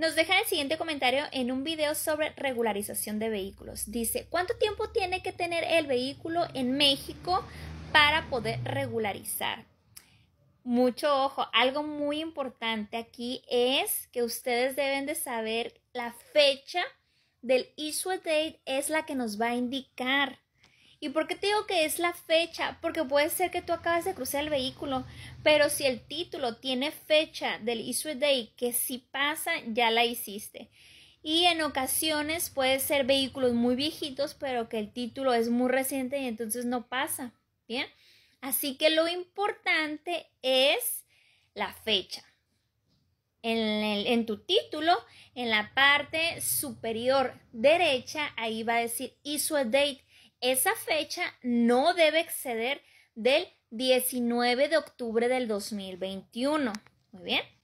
Nos dejan el siguiente comentario en un video sobre regularización de vehículos. Dice, ¿cuánto tiempo tiene que tener el vehículo en México para poder regularizar? Mucho ojo, algo muy importante aquí es que ustedes deben de saber la fecha del issue date es la que nos va a indicar ¿Y por qué te digo que es la fecha? Porque puede ser que tú acabas de cruzar el vehículo, pero si el título tiene fecha del issue date, que si pasa, ya la hiciste. Y en ocasiones puede ser vehículos muy viejitos, pero que el título es muy reciente y entonces no pasa. Bien. Así que lo importante es la fecha. En, en, tu título, en la parte superior derecha, ahí va a decir issue date esa fecha no debe exceder del 19 de octubre del 2021. Muy bien.